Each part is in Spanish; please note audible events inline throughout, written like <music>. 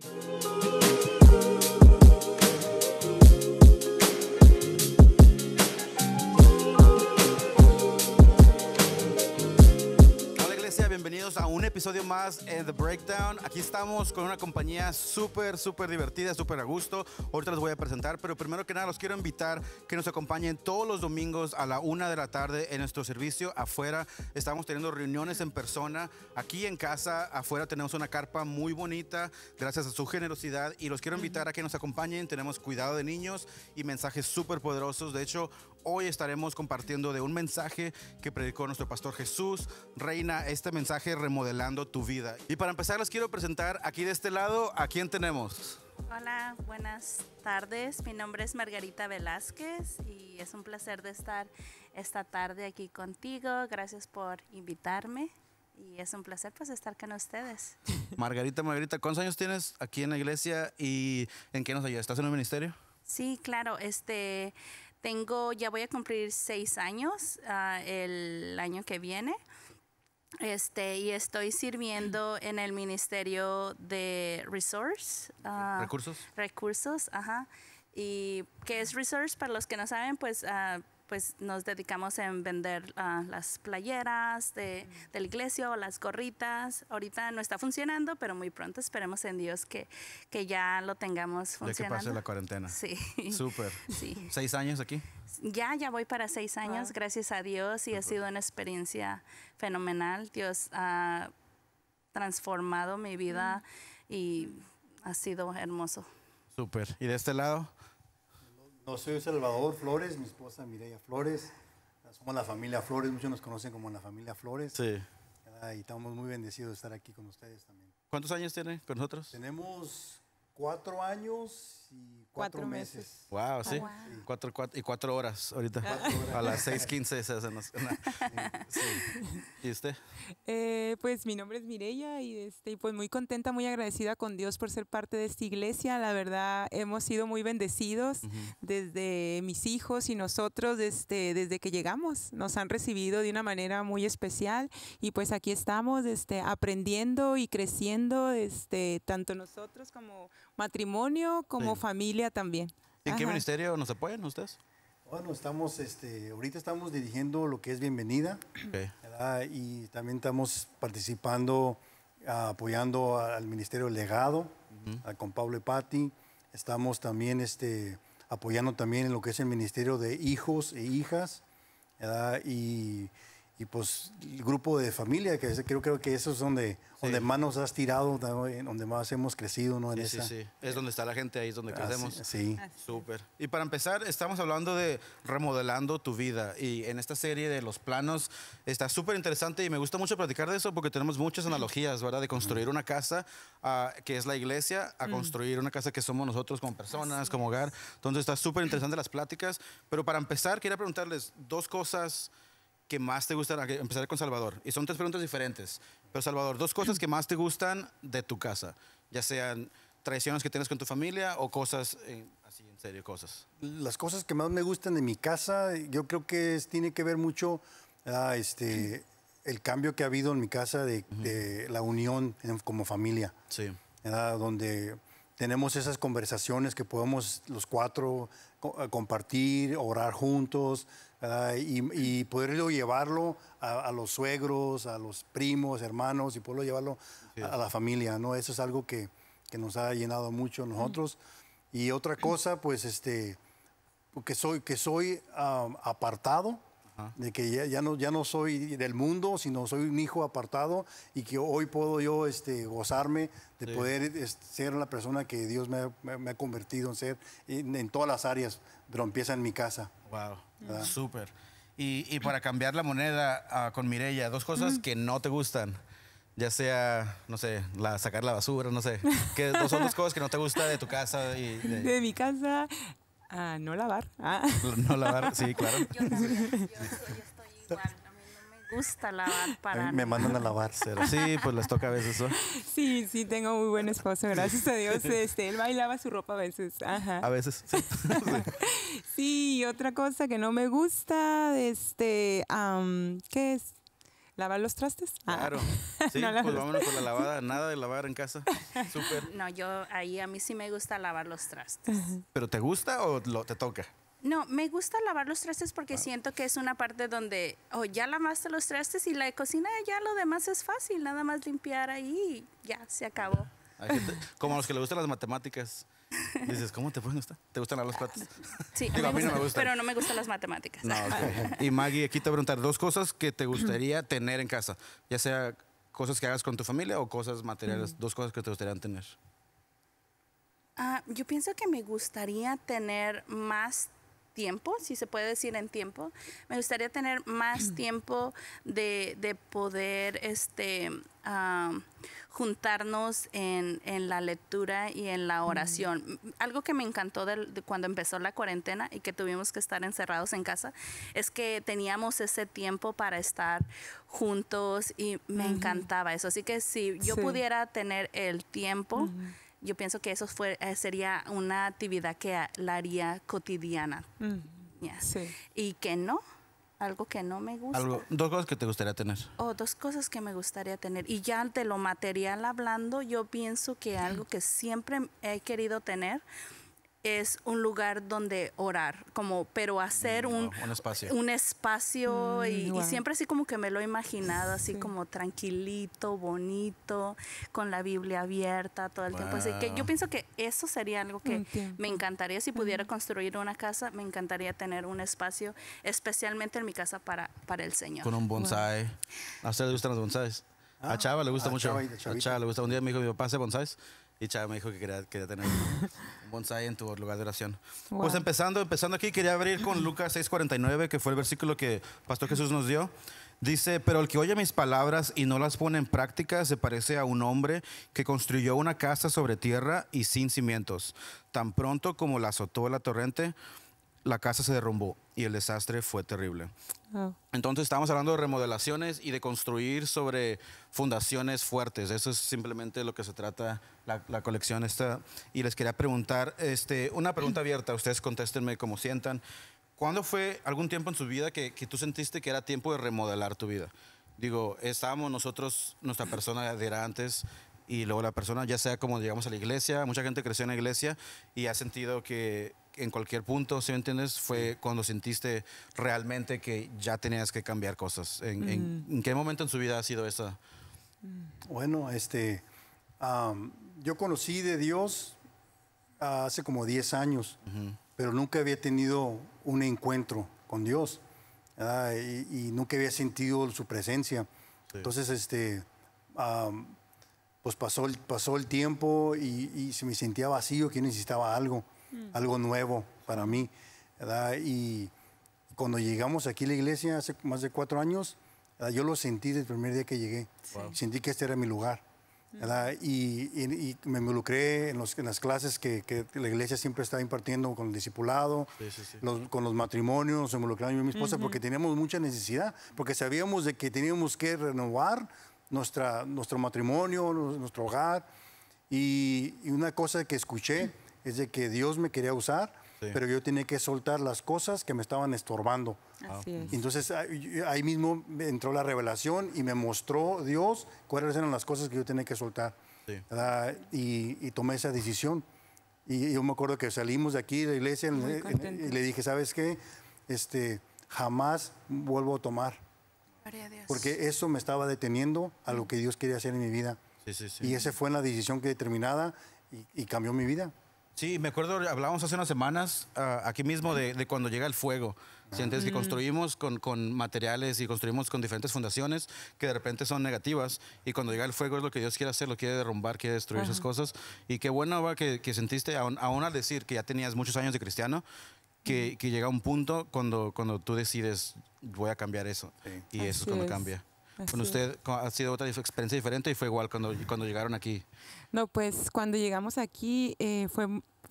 Thank you. a un episodio más en The Breakdown. Aquí estamos con una compañía súper, súper divertida, súper a gusto. Ahorita los voy a presentar, pero primero que nada los quiero invitar que nos acompañen todos los domingos a la una de la tarde en nuestro servicio afuera. Estamos teniendo reuniones en persona. Aquí en casa, afuera tenemos una carpa muy bonita, gracias a su generosidad. Y los quiero invitar a que nos acompañen. Tenemos cuidado de niños y mensajes súper poderosos. De hecho, Hoy estaremos compartiendo de un mensaje que predicó nuestro pastor Jesús. Reina, este mensaje remodelando tu vida. Y para empezar les quiero presentar aquí de este lado a quién tenemos. Hola, buenas tardes. Mi nombre es Margarita Velázquez y es un placer de estar esta tarde aquí contigo. Gracias por invitarme y es un placer pues estar con ustedes. <laughs> Margarita, Margarita, ¿cuántos años tienes aquí en la iglesia y en qué nos ayudas? ¿Estás en el ministerio? Sí, claro, este tengo, ya voy a cumplir seis años ah, el año que viene. Este, y estoy sirviendo en el Ministerio de Resource. Ah, recursos. Recursos, ajá. Y qué es Resource, para los que no saben, pues ah, pues nos dedicamos en vender ah, las playeras de, la iglesia o las gorritas. Ahorita no está funcionando, pero muy pronto esperemos en Dios que, ya lo tengamos funcionando. Ya que pase la cuarentena. Sí. Súper. <laughs> Sí. ¿Seis años aquí? Ya, ya voy para seis años, gracias a Dios, y ha sido una experiencia fenomenal. Dios ha transformado mi vida y ha sido hermoso. Súper. ¿Y de este lado? No, soy Salvador Flores, mi esposa Mireia Flores. Somos la familia Flores, muchos nos conocen como la familia Flores. Sí. Ah, y estamos muy bendecidos de estar aquí con ustedes también. ¿Cuántos años tiene con nosotros? Tenemos cuatro años cuatro meses. Wow, sí. Ah, y cuatro horas ahorita. <laughs> A las 6:15 se <laughs> ¿Y usted? Eh, pues mi nombre es Mireya y estoy pues muy contenta, muy agradecida con Dios por ser parte de esta iglesia. La verdad, hemos sido muy bendecidos desde mis hijos y nosotros desde, desde que llegamos. Nos han recibido de una manera muy especial y pues aquí estamos este, aprendiendo y creciendo, este, tanto nosotros como matrimonio como familia también. ¿En qué ministerio nos apoyan ustedes? Bueno, estamos, este, ahorita estamos dirigiendo lo que es Bienvenida y también estamos participando, ah, apoyando al Ministerio Legado con Pablo y Patti. Estamos también este, apoyando también en lo que es el Ministerio de Hijos e Hijas y y pues el grupo de familia, que creo, creo que eso es donde, donde más nos has tirado, donde más hemos crecido, ¿no? En sí, esa... sí, sí, Es donde está la gente, ahí es donde ah, crecemos. sí. Súper. Y para empezar, estamos hablando de remodelando tu vida. Y en esta serie de los planos está súper interesante y me gusta mucho platicar de eso porque tenemos muchas analogías, ¿verdad? De construir una casa ah, que es la iglesia a mm. construir una casa que somos nosotros como personas, como hogar. Entonces está súper interesante las pláticas. Pero para empezar, quería preguntarles dos cosas más te gustan? Empezaré con Salvador. Y son tres preguntas diferentes. Pero Salvador, dos cosas que más te gustan de tu casa, ya sean traiciones que tienes con tu familia o cosas, eh, así en serio, cosas. Las cosas que más me gustan de mi casa, yo creo que tiene que ver mucho ah, este, el cambio que ha habido en mi casa de, la unión como familia. Sí. Donde tenemos esas conversaciones que podemos los cuatro ah, compartir, orar juntos, y, y, poderlo llevarlo a, los suegros, a los primos, hermanos, y poderlo llevarlo a, la familia, ¿no? Eso es algo que, nos ha llenado mucho a nosotros. Y otra cosa, pues, este, que soy, que soy ah, apartado, de que ya, ya, no, ya no soy del mundo, sino soy un hijo apartado y que hoy puedo yo este, gozarme de poder ser la persona que Dios me, ha convertido en ser en, todas las áreas, pero empieza en mi casa. Wow, ah. súper. Y, y, para cambiar la moneda ah, con Mirella, dos cosas que no te gustan ya sea, no sé, la, sacar la basura, no sé. ¿Qué son las cosas que no te gusta de tu casa? Y, de <laughs> mi casa, Ah, no lavar. Ah. <laughs> No lavar, sí, claro. Yo también, yo, estoy <laughs> igual gusta lavar para. me mandan a lavar, cero. Sí, pues les toca a veces Sí, sí, tengo muy buen esposo, gracias a Dios. Este, él bailaba su ropa a veces. Ajá. A veces, sí. <laughs> sí, otra cosa que no me gusta, este, ¿qué es? lavar los trastes. Ah. Claro. <laughs> Sí, pues vámonos con la lavada. <laughs> Nada de lavar en casa. <laughs> Súper. No, yo ahí a mí sí me gusta lavar los trastes. ¿Pero te gusta o te toca? No, me gusta lavar los trastes porque ah. siento que es una parte donde oh, ya lavaste los trastes y la cocina ya lo demás es fácil, nada más limpiar ahí y ya se acabó. como a los que les gustan las matemáticas, Dices, ¿cómo te pueden gustar? ¿Te gustan las patas? Sí, a Pero no me gustan las matemáticas. Y Maggie, aquí te voy a preguntar dos cosas que te gustaría <clears throat> tener en casa, ya sea cosas que hagas con tu familia o cosas materiales, mm. dos cosas que te gustarían tener. Ah, yo pienso que me gustaría tener más tiempo, si se puede decir en tiempo. Me gustaría tener más <clears throat> tiempo de, de poder este, juntarnos en, la lectura y en la oración. Mm, algo que me encantó cuando empezó la cuarentena y que tuvimos que estar encerrados en casa es que teníamos ese tiempo para estar juntos y me encantaba eso. Así que si yo pudiera tener el tiempo yo pienso que eso fue, eh, sería una actividad que la haría cotidiana. Mm. Sí. Y que no, algo que no me gusta. dos cosas que te gustaría tener. o oh, dos cosas que me gustaría tener. Y ya de lo material hablando, yo pienso que algo que siempre he querido tener es un lugar donde orar, como, pero hacer mm, un, espacio, un espacio mm, y, siempre así como que me lo he imaginado, así como tranquilito, bonito, con la Biblia abierta todo el tiempo. Así que yo pienso que eso sería algo que me encantaría, si pudiera construir una casa, me encantaría tener un espacio, especialmente en mi casa para, para el Señor. Con un bonsai. ¿A usted le gustan los bonsáis? a ah, Chava le gusta mucho. a Chava le gusta. Un día me dijo, mi papá hace bonsáis. Y Chava me dijo que quería, tener <laughs> un bonsai en tu lugar de oración. Pues empezando, empezando aquí, quería abrir con Lucas 6:49, que fue el versículo que Pastor Jesús nos dio. Dice, pero el que oye mis palabras y no las pone en práctica se parece a un hombre que construyó una casa sobre tierra y sin cimientos. Tan pronto como la azotó la torrente, la casa se derrumbó y el desastre fue terrible. Ah. Entonces estábamos hablando de remodelaciones y de construir sobre fundaciones fuertes. Eso es simplemente lo que se trata la, colección esta. Y les quería preguntar, este, una pregunta abierta, ustedes contéstenme como sientan. ¿Cuándo fue algún tiempo en su vida que, tú sentiste que era tiempo de remodelar tu vida? Digo, estábamos nosotros, nuestra persona era antes, y luego la persona, ya sea como llegamos a la iglesia, mucha gente creció en la iglesia y ha sentido que en cualquier punto, ¿sí me entiendes? Fue cuando sentiste realmente que ya tenías que cambiar cosas. ¿En, mm. qué momento en su vida ha sido esa? Bueno, este, yo conocí de Dios hace como 10 años, pero nunca había tenido un encuentro con Dios y, nunca había sentido su presencia. Entonces, este, pues pasó, el tiempo y, y, se me sentía vacío, que necesitaba algo. Mm. algo nuevo para mí. Y cuando llegamos aquí a la iglesia hace más de cuatro años, yo lo sentí desde el primer día que llegué. Sentí que este era mi lugar. Mm. Y, me involucré en, en las clases que, la iglesia siempre está impartiendo con el discipulado, con los matrimonios, me involucré yo y mi esposa porque teníamos mucha necesidad, porque sabíamos de que teníamos que renovar nuestra, nuestro matrimonio, nuestro hogar. y una cosa que escuché es de que Dios me quería usar, pero yo tenía que soltar las cosas que me estaban estorbando. Ah, entonces ahí mismo entró la revelación y me mostró Dios cuáles eran las cosas que yo tenía que soltar. Y, tomé esa decisión. Y yo me acuerdo que salimos de aquí, de la iglesia, eh, y le dije, ¿sabes qué? Este, jamás vuelvo a tomar. Porque eso me estaba deteniendo a lo que Dios quería hacer en mi vida. Y esa fue la decisión que determinada y, y cambió mi vida. Sí, me acuerdo, hablábamos hace unas semanas ah, aquí mismo de, cuando llega el fuego. Sientes que mm. construimos con, materiales y construimos con diferentes fundaciones que de repente son negativas y cuando llega el fuego es lo que Dios quiere hacer, lo quiere derrumbar, quiere destruir esas cosas. Y qué bueno va que, sentiste, aún, al decir que ya tenías muchos años de cristiano, mm. que, llega un punto cuando, cuando tú decides, voy a cambiar eso. Y eso es cuando cambia con usted ha sido otra experiencia diferente y fue igual cuando, cuando llegaron aquí. No, pues cuando llegamos aquí eh, fue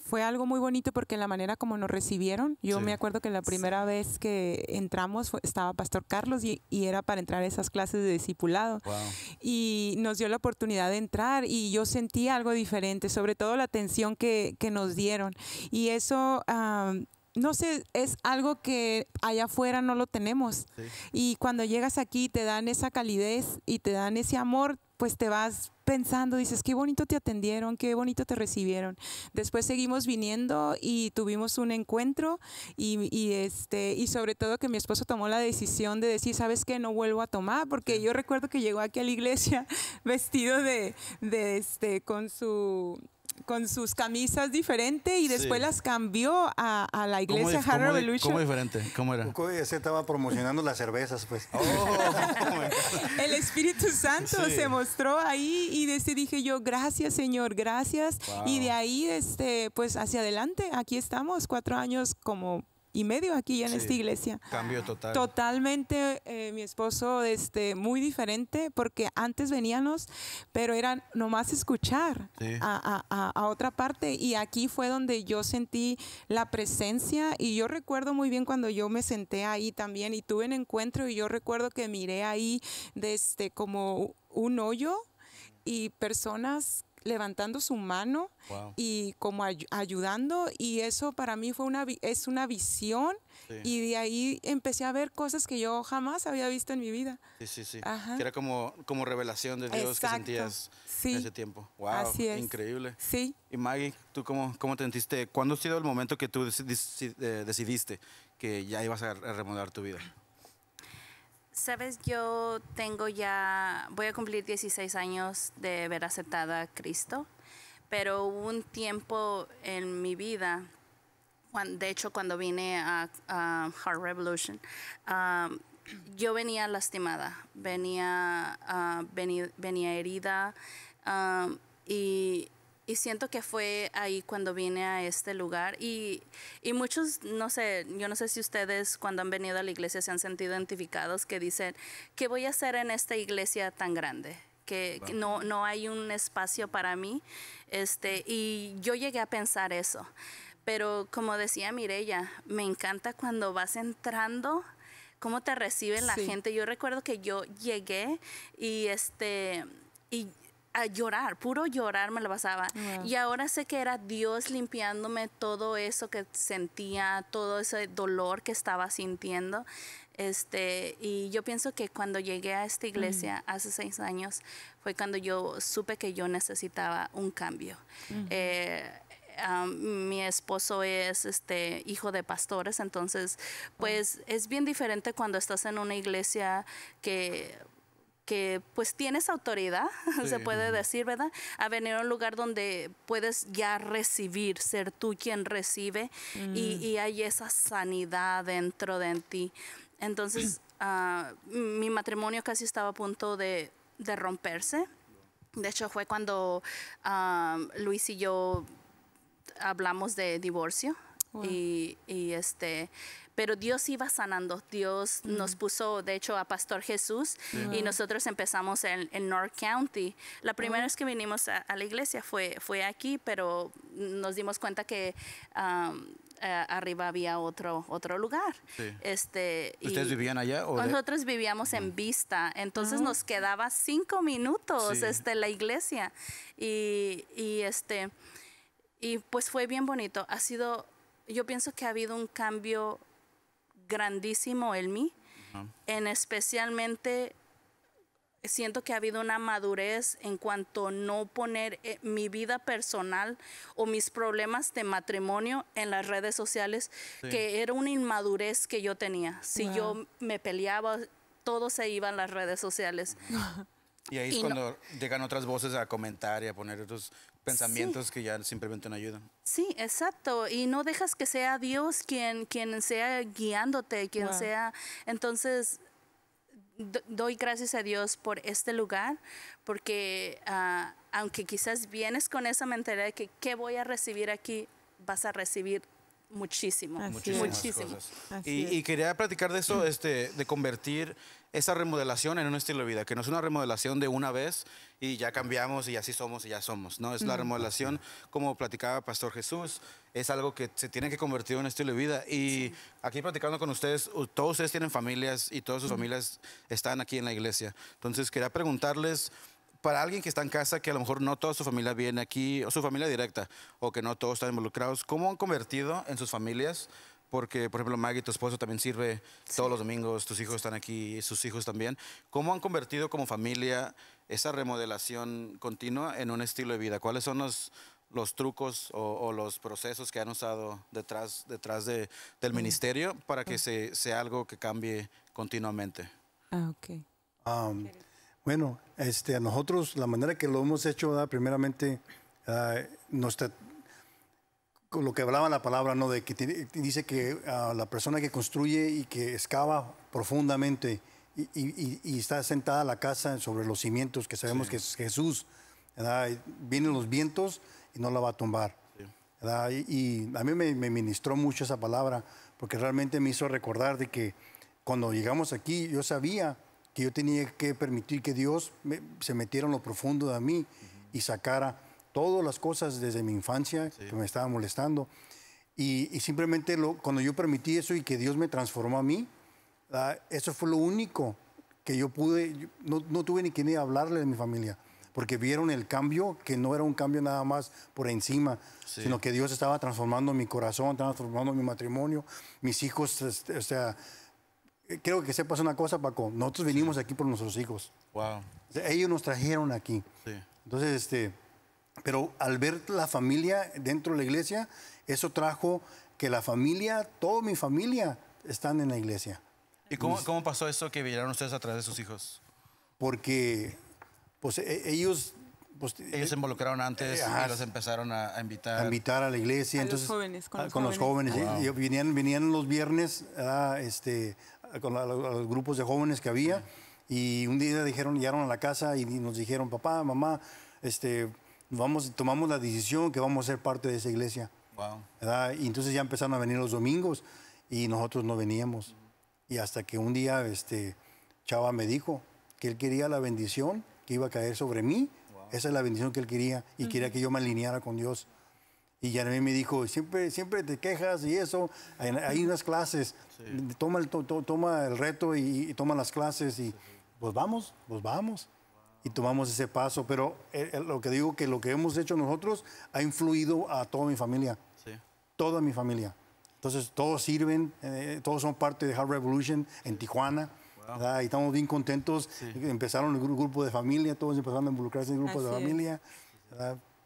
fue algo muy bonito porque la manera como nos recibieron, yo me acuerdo que la primera vez que entramos estaba Pastor Carlos y, era para entrar a esas clases de discipulado. Y nos dio la oportunidad de entrar y yo sentí algo diferente, sobre todo la atención que, nos dieron. Y eso no sé, es algo que allá afuera no lo tenemos. Y cuando llegas aquí te dan esa calidez y te dan ese amor, pues te vas pensando, dices, qué bonito te atendieron, qué bonito te recibieron. Después seguimos viniendo y tuvimos un encuentro y, este, y sobre todo que mi esposo tomó la decisión de decir, ¿sabes qué? No vuelvo a tomar, porque yo recuerdo que llegó aquí a la iglesia <laughs> vestido de, de este, con su con sus camisas diferentes y después las cambió a, la iglesia ¿Cómo, Revolution. ¿Cómo diferente? ¿Cómo era? se estaba promocionando las cervezas, pues. Oh. <laughs> el Espíritu Santo se mostró ahí y desde este dije yo, gracias Señor, gracias. Y de ahí, este, pues hacia adelante, aquí estamos, cuatro años como y medio aquí en esta iglesia. Cambio total. Totalmente, eh, mi esposo, este, muy diferente, porque antes veníamos, pero era nomás escuchar a, a, a, otra parte. Y aquí fue donde yo sentí la presencia. Y yo recuerdo muy bien cuando yo me senté ahí también y tuve un encuentro. Y yo recuerdo que miré ahí desde este, como un hoyo y personas levantando su mano y como ayudando y eso para mí fue una es una visión y de ahí empecé a ver cosas que yo jamás había visto en mi vida. Sí, sí, sí. Que era como, como revelación de Dios que sentías en ese tiempo. Wow, increíble. Sí. Y Maggie, ¿tú cómo, cómo te sentiste? ¿Cuándo ha sido el momento que tú eh, decidiste que ya ibas a remodelar tu vida? Sabes, yo tengo ya, voy a cumplir 16 años de ver aceptado a Cristo, pero hubo un tiempo en mi vida, de hecho cuando vine a, Heart Revolution, ah, yo venía lastimada, venía, ah, venía, herida ah, y y siento que fue ahí cuando vine a este lugar y, y, muchos, no sé, yo no sé si ustedes cuando han venido a la iglesia se han sentido identificados que dicen, ¿qué voy a hacer en esta iglesia tan grande? Que, no, no hay un espacio para mí. Este, y yo llegué a pensar eso. Pero como decía Mirella, me encanta cuando vas entrando cómo te recibe la gente. Yo recuerdo que yo llegué y este y a llorar, puro llorar me lo pasaba. Y ahora sé que era Dios limpiándome todo eso que sentía, todo ese dolor que estaba sintiendo. Este, y yo pienso que cuando llegué a esta iglesia mm. hace seis años fue cuando yo supe que yo necesitaba un cambio. Eh, mi esposo es este hijo de pastores, entonces pues es bien diferente cuando estás en una iglesia que que pues tienes autoridad, <laughs> se puede decir, ¿verdad? A venir a un lugar donde puedes ya recibir, ser tú quien recibe y, mm. hay esa sanidad dentro de ti. Entonces, <clears throat> ah, mi matrimonio casi estaba a punto de, romperse. De hecho, fue cuando ah, Luis y yo hablamos de divorcio. y, este pero Dios iba sanando, Dios nos puso, de hecho, a Pastor Jesús y nosotros empezamos en, North County. La primera vez que vinimos a, la iglesia fue, aquí, pero nos dimos cuenta que... arriba había otro, otro lugar. Este, ¿Ustedes vivían allá? O nosotros vivíamos en Vista, entonces ah. nos quedaba cinco minutos este, la iglesia. Y, este, y pues fue bien bonito. Ha sido, yo pienso que ha habido un cambio grandísimo en mí, en especialmente siento que ha habido una madurez en cuanto no poner eh, mi vida personal o mis problemas de matrimonio en las redes sociales, que era una inmadurez que yo tenía. Si yo me peleaba, todo se iba en las redes sociales. <laughs> Y ahí es cuando llegan otras voces a comentar y a poner otros pensamientos que ya simplemente no ayudan. Sí, exacto. Y no dejas que sea Dios quien, quien sea guiándote, quien sea. Entonces, doy gracias a Dios por este lugar, porque ah, aunque quizás vienes con esa mentalidad de que qué voy a recibir aquí, vas a recibir muchísimo, muchísimo. Y, quería platicar de eso, este, de convertir esa remodelación en un estilo de vida, que no es una remodelación de una vez y ya cambiamos y así somos y ya somos, ¿no? Es la remodelación, como platicaba Pastor Jesús, es algo que se tiene que convertir en un estilo de vida. Y aquí platicando con ustedes, todos ustedes tienen familias y todas sus familias están aquí en la iglesia. Entonces quería preguntarles para alguien que está en casa, que a lo mejor no toda su familia viene aquí, o su familia directa, o que no todos están involucrados, ¿cómo han convertido en sus familias? Porque, por ejemplo, Maggie, tu esposo también sirve todos los domingos, tus hijos están aquí, sus hijos también. ¿Cómo han convertido como familia esa remodelación continua en un estilo de vida? ¿Cuáles son los, los trucos o, o, los procesos que han usado detrás, detrás de, del mm. ministerio para que mm. se, sea algo que cambie continuamente? Ah, ok. Ah, um, bueno, este, a nosotros la manera que lo hemos hecho, primeramente, ah, lo que hablaba la palabra, ¿no? dice que ah, la persona que construye y que excava profundamente y, está sentada la casa sobre los cimientos que sabemos que es Jesús, vienen los vientos y no la va a tumbar. Y, a mí me, me, ministró mucho esa palabra porque realmente me hizo recordar de que cuando llegamos aquí yo sabía que yo tenía que permitir que Dios se metiera en lo profundo de mí y sacara todas las cosas desde mi infancia que me estaba molestando. Y, simplemente cuando yo permití eso y que Dios me transformó a mí, ah, eso fue lo único que yo pude, no, tuve ni quien ni hablarle a mi familia, porque vieron el cambio, que no era un cambio nada más por encima, sino que Dios estaba transformando mi corazón, transformando mi matrimonio, mis hijos, este, o sea creo que sepas una cosa, Paco. Nosotros venimos aquí por nuestros hijos. Wow. Ellos nos trajeron aquí. Sí. Entonces, este, pero al ver la familia dentro de la iglesia, eso trajo que la familia, toda mi familia, están en la iglesia. ¿Y cómo, cómo pasó eso que vinieron ustedes a través de sus hijos? Porque pues, e, ellos pues, ellos se involucraron antes y los empezaron a, invitar. A invitar a la iglesia. Con entonces, los jóvenes, con, los, jóvenes. los Venían, venían los viernes a, este, con los grupos de jóvenes que había. Y un día dijeron, llegaron a la casa y nos dijeron, papá, mamá, este, vamos, tomamos la decisión que vamos a ser parte de esa iglesia. Y entonces ya empezaron a venir los domingos y nosotros no veníamos. Y hasta que un día este, Chava me dijo que él quería la bendición que iba a caer sobre mí. Esa es la bendición que él quería y quería que yo me alineara con Dios. Y Jeremy me dijo, siempre, siempre te quejas y eso, hay, unas clases, toma, el, toma el reto y, toma las clases y pues vamos, pues vamos. Y tomamos ese paso, pero eh, eh, lo que digo que lo que hemos hecho nosotros ha influido a toda mi familia, toda mi familia. Entonces todos sirven, eh, todos son parte de Hard Revolution en Tijuana. Y estamos bien contentos. Empezaron el grupo de familia, todos empezaron a involucrarse en el grupo de familia.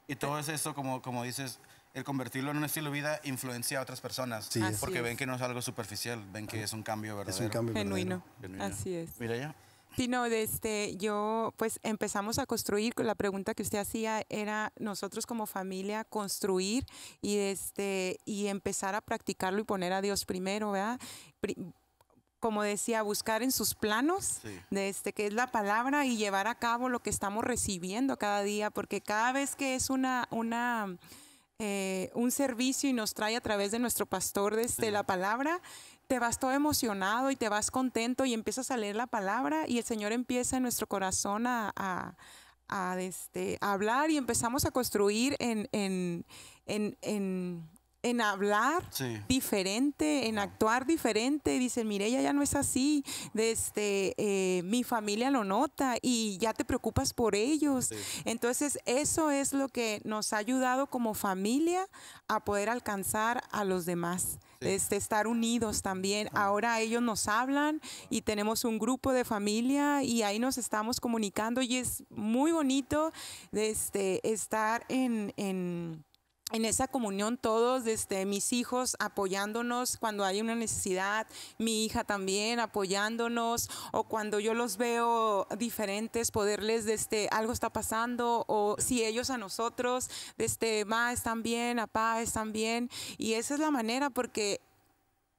Y todo es eso, como, como dices, el convertirlo en un estilo de vida influencia a otras personas. porque ven que no es algo superficial, ven que es un cambio verdadero. Es un cambio genuino. Así es. Mira ya. Sí, no, desde este, yo, pues empezamos a construir, la pregunta que usted hacía era nosotros como familia construir y, este, y empezar a practicarlo y poner a Dios primero, ¿verdad? como decía, buscar en sus planos, de este, que es la palabra, y llevar a cabo lo que estamos recibiendo cada día, porque cada vez que es una, una eh, un servicio y nos trae a través de nuestro pastor desde este, la palabra, te vas todo emocionado y te vas contento y empiezas a leer la palabra y el Señor empieza en nuestro corazón a, este, hablar y empezamos a construir en en hablar diferente, en actuar diferente. Dicen, mire, ella ya no es así, Desde, este, eh, mi familia lo nota y ya te preocupas por ellos. Entonces, eso es lo que nos ha ayudado como familia a poder alcanzar a los demás. Este, estar unidos también. Ahora ellos nos hablan y tenemos un grupo de familia y ahí nos estamos comunicando y es muy bonito este, estar en en esa comunión todos, desde mis hijos apoyándonos cuando hay una necesidad, mi hija también apoyándonos, o cuando yo los veo diferentes, poderles desde algo está pasando, o si ellos a nosotros, desde ma están bien, papá están bien, y esa es la manera porque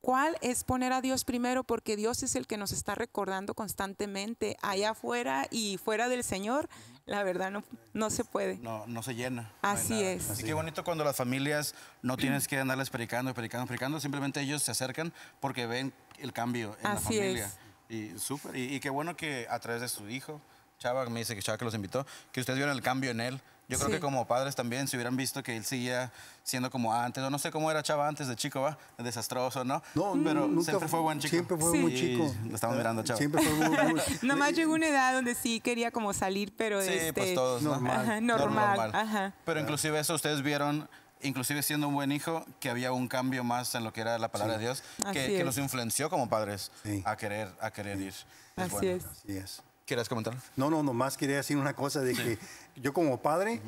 ¿Cuál es poner a Dios primero? Porque Dios es el que nos está recordando constantemente allá afuera y fuera del Señor la verdad no, no se puede. No, no se llena. Así es. Así que bonito cuando las familias no tienes que andarles predicando, predicando, predicando, simplemente ellos se acercan porque ven el cambio en la familia. Es. Y súper, y qué bueno que a través de su hijo, Chava me dice que Chava que los invitó, que ustedes vieron el cambio en él. Yo creo que como padres también, se hubieran visto que él seguía siendo como antes, o no sé cómo era Chava antes de chico, ¿va? Desastroso, ¿no? No, pero siempre fue buen chico. Siempre fue muy chico. Lo estamos mirando, Chava. Siempre fue muy, <laughs> Nomás llegó una edad donde sí quería como salir, pero Sí, pues este, todos, normal. normal. Ajá. Pero inclusive eso ustedes vieron inclusive siendo un buen hijo, que había un cambio más en lo que era la palabra de Dios, que, los influenció como padres a querer, a querer ir. Así, es. Así es. ¿Querías comentar? No, no, nomás quería decir una cosa de que yo como padre,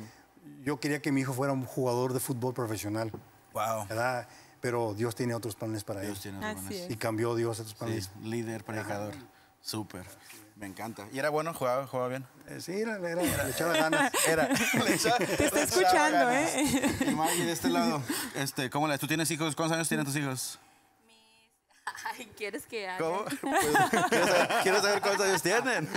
yo quería que mi hijo fuera un jugador de fútbol profesional. Wow. Pero Dios tiene otros planes para Dios Tiene otros planes. Y cambió Dios a otros planes. Sí, líder, predicador. Súper. Me encanta. ¿Y era bueno? ¿Jugaba, jugaba bien? Eh, sí, era, era, le echaba ganas. <laughs> <laughs> Te está escuchando, ¿eh? Y de este lado, este, ¿cómo le? ¿tú tienes hijos? ¿Cuántos años tienen tus hijos? <laughs> Ay, ¿quieres que haga? ¿Cómo? <laughs> Pues, quiero, saber, cuántos años tienen.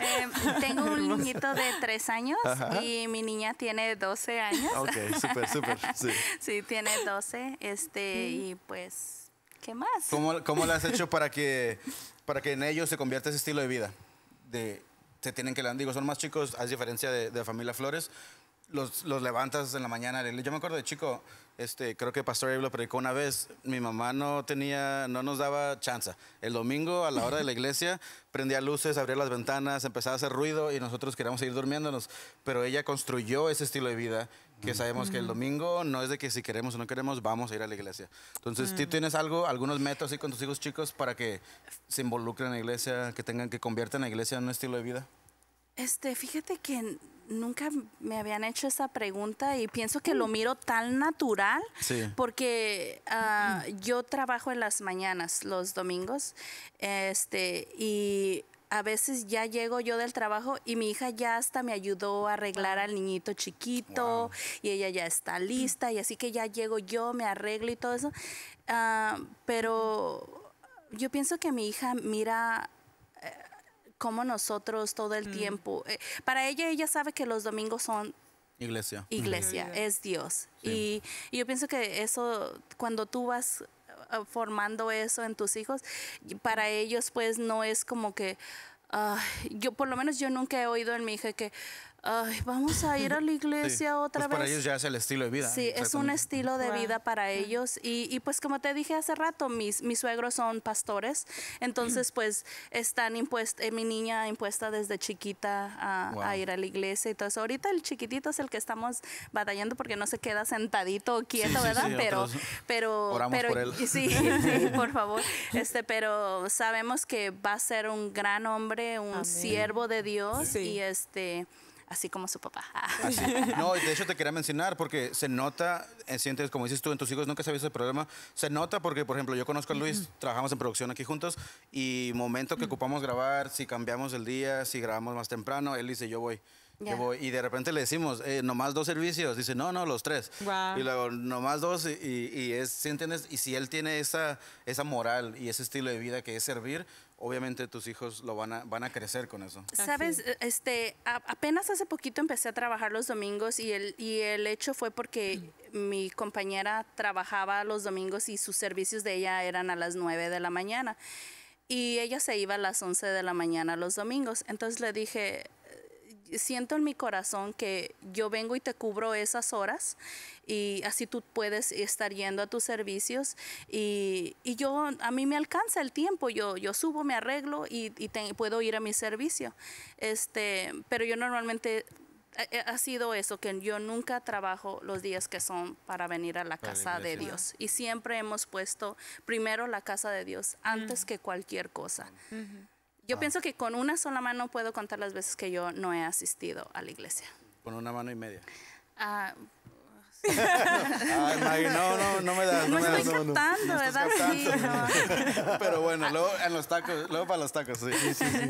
Em, tengo un niñito de tres años y mi niña tiene 12 años. Ok, súper, súper. Sí. <laughs> tiene 12. Este, mm. y pues, ¿qué más? ¿Cómo, cómo lo has hecho para que, para que en ellos se convierta ese estilo de vida? De, se tienen que, digo, son más chicos, a diferencia de, de la familia Flores, los, los, levantas en la mañana. Yo me acuerdo de chico, este, creo que Pastor Abel lo predicó una vez, mi mamá no tenía, no nos daba chance. El domingo a la hora de la iglesia <laughs> prendía luces, abría las ventanas, empezaba a hacer ruido y nosotros queríamos seguir durmiéndonos. Pero ella construyó ese estilo de vida que sabemos que el domingo no es de que si queremos o no queremos vamos a ir a la iglesia. Entonces, ¿tú mm. tienes algo, algunos métodos con tus hijos chicos para que se involucren en la iglesia, que tengan que conviertan la iglesia en un estilo de vida? Este, fíjate que nunca me habían hecho esa pregunta y pienso que lo mm. miro tan natural porque ah, yo trabajo en las mañanas, los domingos, este, y a veces ya llego yo del trabajo y mi hija ya hasta me ayudó a arreglar al niñito chiquito y ella ya está lista y así que ya llego yo, me arreglo y todo eso. Ah, pero yo pienso que mi hija mira eh, como nosotros todo el mm. tiempo. Eh, para ella, ella sabe que los domingos son Iglesia. Iglesia, es Dios. Y, yo pienso que eso, cuando tú vas uh, uh, formando eso en tus hijos, para ellos pues no es como que, yo por lo menos yo nunca he oído en mi hija que, Ay, vamos a ir a la <laughs> iglesia pues otra vez. Para ellos ya es el estilo de vida. Sí, es un estilo de vida para ellos. Y, pues como te dije hace rato, mis, mis suegros son pastores, entonces <clears throat> pues están impuestos eh, mi niña impuesta desde chiquita a, ir a la iglesia. Entonces ahorita el chiquitito es el que estamos batallando porque no se queda sentadito quieto, ¿verdad? pero, pero, por <laughs> <laughs> sí, por favor. Este, pero sabemos que va a ser un gran hombre, un siervo de Dios y este así como su papá. Ah. <laughs> No, de hecho te quería mencionar porque se nota, eh, sientes, como dices tú, en tus hijos nunca se ha visto ese problema. Se nota porque, por ejemplo, yo conozco a Luis, trabajamos en producción aquí juntos y momento que mm. ocupamos grabar, si cambiamos el día, si grabamos más temprano, él dice, yo voy y de repente le decimos, eh, nomás dos servicios. Dice, no, no, los tres. Y luego, nomás dos. Y, si él tiene esa, esa moral y ese estilo de vida que es servir, obviamente tus hijos lo van a, van a crecer con eso. Sabes, e, este, apenas hace poquito empecé a trabajar los domingos y el, y el hecho fue porque mm. mi compañera trabajaba los domingos y sus servicios de ella eran a las 9 de la mañana. Y ella se iba a las 11 de la mañana los domingos. Entonces le dije, siento en mi corazón que yo vengo y te cubro esas horas y así tú puedes estar yendo a tus servicios y, y yo, a mí me alcanza el tiempo, yo, yo subo, me arreglo y, puedo ir a mi servicio. Este, pero yo normalmente ha sido eso, que yo nunca trabajo los días que son para venir a la casa de Dios. Y siempre hemos puesto primero la casa de Dios antes que cualquier cosa. Yo pienso que con una sola mano puedo contar las veces que yo no he asistido a la iglesia. Con una mano y media. Ah, ah, no, no, no me das. No, me estoy ¿verdad? Pero bueno, luego en los tacos, luego para los tacos, sí.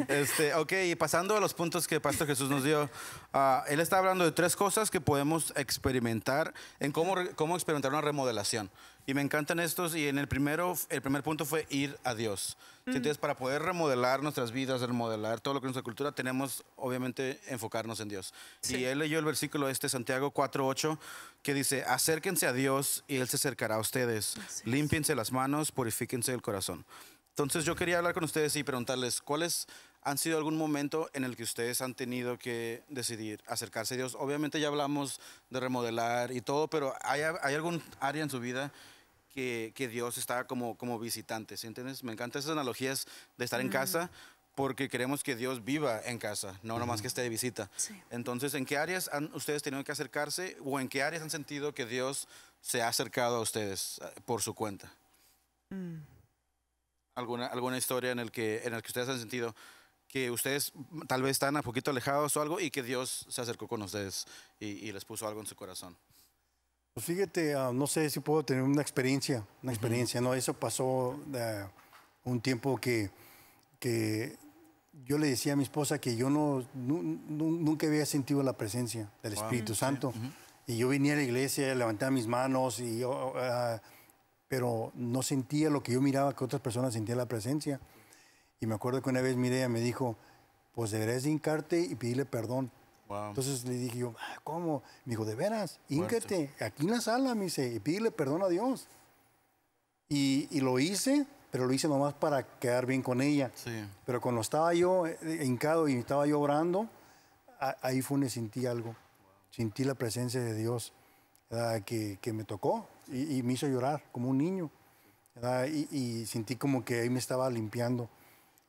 este, ok, y pasando a los puntos que Pastor Jesús nos dio, ah, él está hablando de tres cosas que podemos experimentar en cómo, cómo experimentar una remodelación. Y me encantan estos. Y en el primero, el primer punto fue ir a Dios. Entonces, para poder remodelar nuestras vidas, remodelar todo lo que nuestra cultura, tenemos obviamente enfocarnos en Dios. Y él leyó el versículo este, Santiago 4.8, que dice, acérquense a Dios y Él se acercará a ustedes. Límpiense las manos, purifíquense el corazón. Entonces yo quería hablar con ustedes y preguntarles, ¿cuál es ¿Han sido algún momento en el que ustedes han tenido que decidir acercarse a Dios? Obviamente ya hablamos de remodelar y todo, pero ¿hay, algún área en su vida que, Dios está como, como visitante? Me encantan esas analogías de estar en casa porque queremos que Dios viva en casa, no nomás que esté de visita. Entonces, ¿en qué áreas han ustedes tenido que acercarse o en qué áreas han sentido que Dios se ha acercado a ustedes eh, por su cuenta? Mm. ¿Alguna, alguna historia en la que, en el que ustedes han sentido, que ustedes mm, tal vez están a poquito alejados o algo y que Dios se acercó con ustedes y, les puso algo en su corazón? Pues fíjate, ah, no sé si puedo tener una experiencia, una experiencia, ¿no? Eso pasó ah, un tiempo que, que yo le decía a mi esposa que yo no, nunca había sentido la presencia del Espíritu Santo. Y yo venía a la iglesia, levantaba mis manos, y ah, pero no sentía lo que yo miraba que otras personas sentían la presencia. Y me acuerdo que una vez Mireia me dijo, pues deberías hincarte y pedirle perdón. Entonces le dije yo, ah, ¿cómo? Me dijo, de veras, híncate, aquí en la sala, me dice, y pídele perdón a Dios. Y, y, lo hice, pero lo hice nomás para quedar bien con ella. Pero cuando estaba yo eh, hincado y estaba yo orando, ahí fue donde sentí algo. Sentí la presencia de Dios que, que, me tocó y, me hizo llorar como un niño. Y, y sentí como que ahí me estaba limpiando.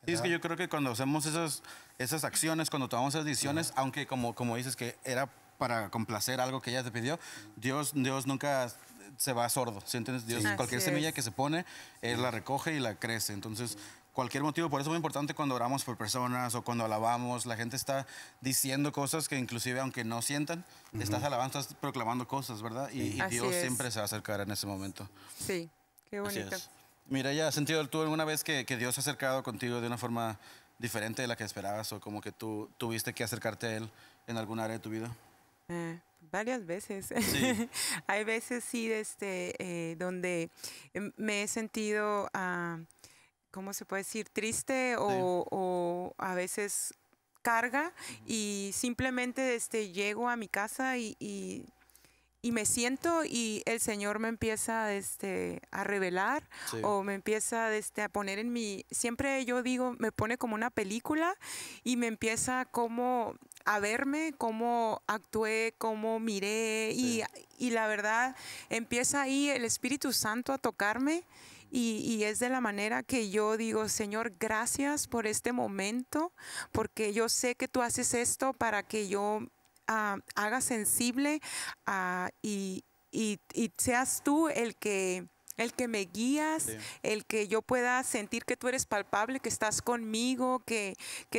Sí, es que yo creo que cuando hacemos esas, esas acciones, cuando tomamos esas decisiones, aunque como, como dices que era para complacer algo que ella te pidió, Dios, Dios nunca se va sordo, ¿sí entiendes? Dios, cualquier semilla que se pone, Él la recoge y la crece. Entonces, cualquier motivo, por eso es muy importante cuando oramos por personas o cuando alabamos, la gente está diciendo cosas que inclusive aunque no sientan, estás alabando, estás proclamando cosas, ¿verdad? Y, Dios siempre se va a acercar en ese momento. Sí, qué bonito. Mira, ya, has sentido, ¿tú alguna vez que, Dios se ha acercado contigo de una forma diferente de la que esperabas o como que tú tuviste que acercarte a Él en alguna área de tu vida? Eh, varias veces. Sí. <laughs> Hay veces sí, este, eh, donde em, me he sentido, ah, ¿cómo se puede decir? Triste o, a veces carga y simplemente este, llego a mi casa y y me siento y el Señor me empieza este, a revelar o me empieza este, a poner en mi, siempre yo digo, me pone como una película y me empieza como a verme, cómo actué, cómo miré y, la verdad empieza ahí el Espíritu Santo a tocarme. Y, y, es de la manera que yo digo, Señor, gracias por este momento, porque yo sé que tú haces esto para que yo Ah, haga sensible ah, y, seas tú el que el que me guías, el que yo pueda sentir que tú eres palpable, que estás conmigo, que,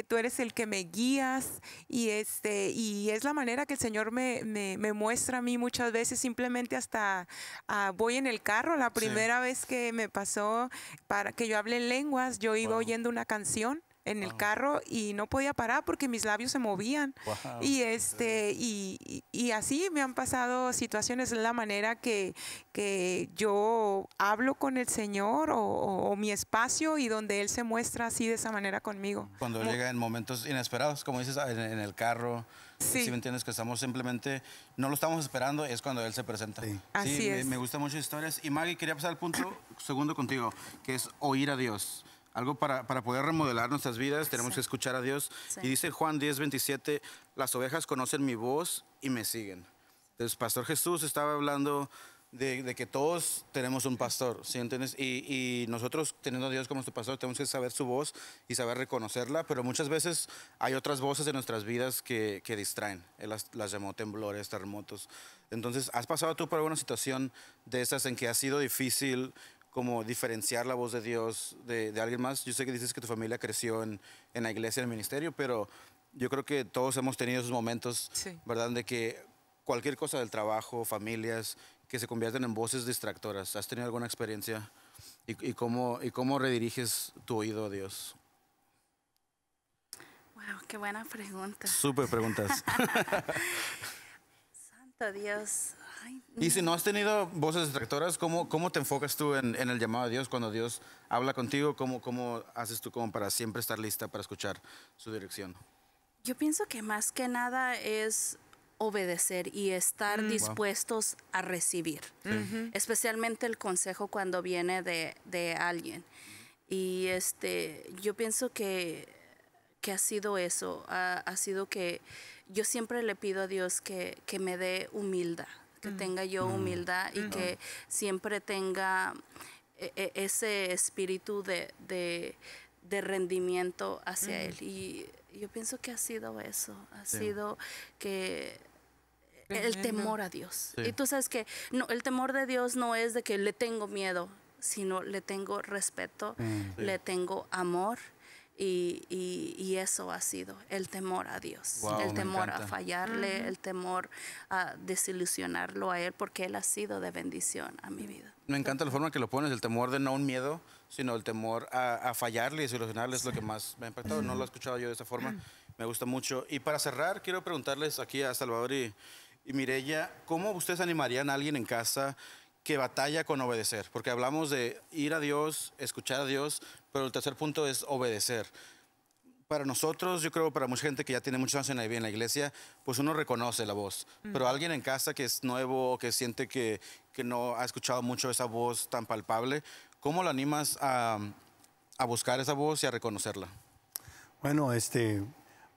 tú eres el que me guías. Y, este, y es la manera que el Señor me, me, muestra a mí muchas veces, simplemente hasta ah, voy en el carro. La primera vez que me pasó para que yo hable lenguas, yo iba oyendo una canción en el ah. carro y no podía parar porque mis labios se movían. Y, este, y, y, así me han pasado situaciones, la manera que, que yo hablo con el Señor o, mi espacio y donde Él se muestra así de esa manera conmigo. Cuando llega en momentos inesperados, como dices, ah, en, el carro. Sí. Si me entiendes que estamos simplemente, no lo estamos esperando, es cuando él se presenta. Sí, Así me, gusta me gustan muchas historias. Y Maggie, quería pasar al punto segundo contigo, que es oír a Dios algo para, para poder remodelar nuestras vidas, tenemos que escuchar a Dios. Y dice Juan 10, 27, las ovejas conocen mi voz y me siguen. Entonces, Pastor Jesús estaba hablando de, de que todos tenemos un pastor, ¿sí entiendes? Y, y, nosotros, teniendo a Dios como nuestro pastor, tenemos que saber su voz y saber reconocerla, pero muchas veces hay otras voces en nuestras vidas que, que distraen. Él las, las llamó temblores, terremotos. Entonces, ¿has pasado tú por alguna situación de esas en que ha sido difícil como diferenciar la voz de Dios de, alguien más. Yo sé que dices que tu familia creció en, en, la iglesia, en el ministerio, pero yo creo que todos hemos tenido esos momentos, ¿verdad? De que cualquier cosa del trabajo, familias, que se convierten en voces distractoras. ¿Has tenido alguna experiencia? ¿Y, cómo, y cómo rediriges tu oído a Dios? Wow, qué buena pregunta. Súper preguntas. <laughs> Santo Dios. Y si no has tenido voces distractoras, ¿cómo, cómo te enfocas tú en, el llamado a Dios cuando Dios habla contigo? ¿Cómo, haces tú como para siempre estar lista para escuchar su dirección? Yo pienso que más que nada es obedecer y estar mm. dispuestos a recibir, especialmente el consejo cuando viene de, alguien. Y este, yo pienso que, que ha sido eso, ha, sido que yo siempre le pido a Dios que, que me dé humildad, que mm. tenga yo mm. humildad y mm. que siempre tenga e, e, ese espíritu de, rendimiento hacia Él. Y yo pienso que ha sido eso, ha sido que el temor a Dios. Y tú sabes que no, el temor de Dios no es de que le tengo miedo, sino le tengo respeto, le tengo amor y, y, eso ha sido el temor a Dios, el temor a fallarle, el temor a desilusionarlo a Él, porque Él ha sido de bendición a mi vida. Me encanta la forma que lo pones, el temor de no un miedo, sino el temor a, fallarle y desilusionarle es lo que más me ha impactado. No lo he escuchado yo de esa forma, <clears throat> me gusta mucho. Y para cerrar, quiero preguntarles aquí a Salvador y, y Mirella, ¿cómo ustedes animarían a alguien en casa? que batalla con obedecer, porque hablamos de ir a Dios, escuchar a Dios, pero el tercer punto es obedecer. Para nosotros, yo creo, para mucha gente que ya tiene mucha años en la, iglesia, pues uno reconoce la voz. Pero alguien en casa que es nuevo, que siente que, no ha escuchado mucho esa voz tan palpable, ¿cómo lo animas a, buscar esa voz y a reconocerla? Bueno, este,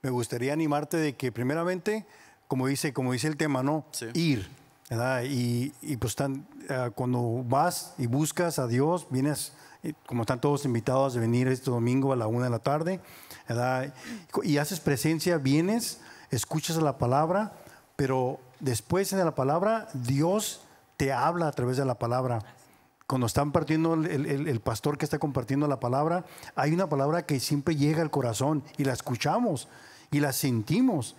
me gustaría animarte de que primeramente, como dice, como dice el tema, ¿no? Ir, Y, pues tan, ah, cuando vas y buscas a Dios, vienes como están todos invitados a venir este domingo a la una de la tarde, y haces presencia, vienes, escuchas la palabra, pero después de la palabra, Dios te habla a través de la palabra. Cuando están partiendo el, el, pastor que está compartiendo la palabra, hay una palabra que siempre llega al corazón y la escuchamos y la sentimos.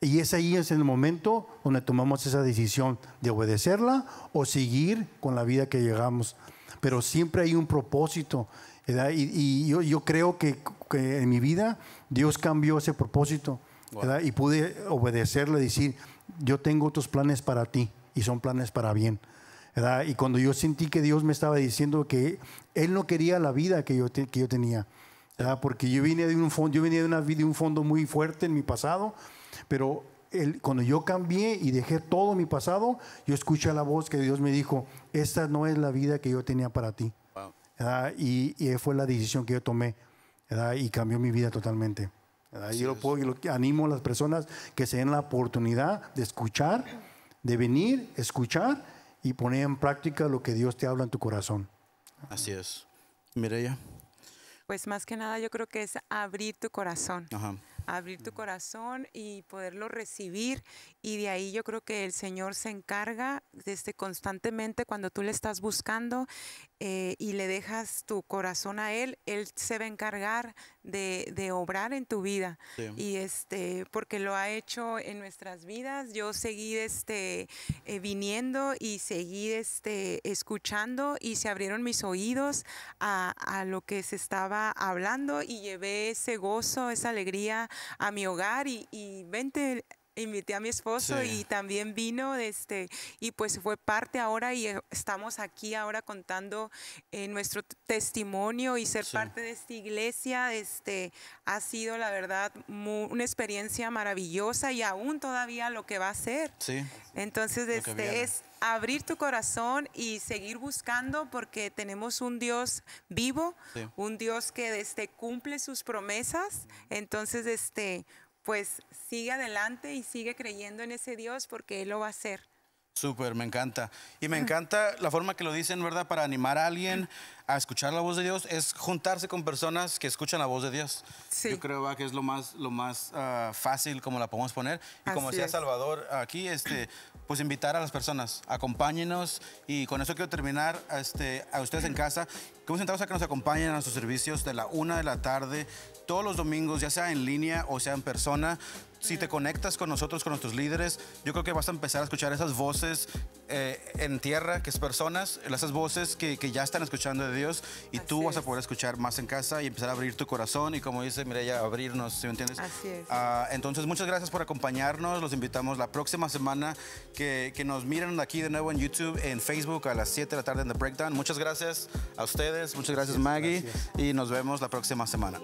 Y es ahí, es en el momento donde tomamos esa decisión de obedecerla o seguir con la vida que llegamos pero siempre hay un propósito. ¿verdad? Y, yo, creo que, en mi vida Dios cambió ese propósito y pude obedecerle, decir, yo tengo otros planes para ti y son planes para bien. ¿verdad? Y cuando yo sentí que Dios me estaba diciendo que Él no quería la vida que yo, que yo tenía, ¿verdad? porque yo vine de un fondo, yo venía de, una, de un fondo muy fuerte en mi pasado, pero cuando yo cambié y dejé todo mi pasado, yo escuché la voz que Dios me dijo, esta no es la vida que yo tenía para ti. Y, fue la decisión que yo tomé y cambió mi vida totalmente. yo lo puedo, animo a las personas que se den la oportunidad de escuchar, de venir, escuchar y poner en práctica lo que Dios te habla en tu corazón. Así es. Mireya. Pues más que nada yo creo que es abrir tu corazón. Ajá abrir tu corazón y poderlo recibir. Y de ahí yo creo que el Señor se encarga desde constantemente cuando tú le estás buscando eh, y le dejas tu corazón a Él, Él se va a encargar de, obrar en tu vida. Y este, porque lo ha hecho en nuestras vidas. Yo seguí este, eh, viniendo y seguí este, escuchando y se abrieron mis oídos a, lo que se estaba hablando y llevé ese gozo, esa alegría a mi hogar y, y vente, invité a mi esposo y también vino, este, y pues fue parte ahora y eh, estamos aquí ahora contando eh, nuestro testimonio y ser parte de esta iglesia, este, ha sido la verdad una experiencia maravillosa y aún todavía lo que va a ser. Entonces, este, es abrir tu corazón y seguir buscando porque tenemos un Dios vivo, un Dios que este, cumple sus promesas. Entonces, este, pues sigue adelante y sigue creyendo en ese Dios porque Él lo va a hacer. Súper, me encanta. Y me ah. encanta la forma que lo dicen, ¿verdad? Para animar a alguien a escuchar la voz de Dios es juntarse con personas que escuchan la voz de Dios. Yo creo que es lo más, lo más ah, fácil como la podemos poner. Y como decía Salvador aquí, este, pues invitar a las personas, acompáñenos. Y con eso quiero terminar este, a ustedes en casa. Queremos sentados a que nos acompañen a nuestros servicios de la una de la tarde, todos los domingos, ya sea en línea o sea en persona si te conectas con nosotros, con nuestros líderes, yo creo que vas a empezar a escuchar esas voces eh, en tierra, que es personas, esas voces que, que ya están escuchando de Dios y tú vas a poder escuchar más en casa y empezar a abrir tu corazón y como dice ya abrirnos, ¿sí me entiendes? Así es. Ah, entonces, muchas gracias por acompañarnos, los invitamos la próxima semana que, que nos miren aquí de nuevo en YouTube, en Facebook a las 7 de la tarde en The Breakdown. Muchas gracias a ustedes, muchas gracias Maggie y nos vemos la próxima semana.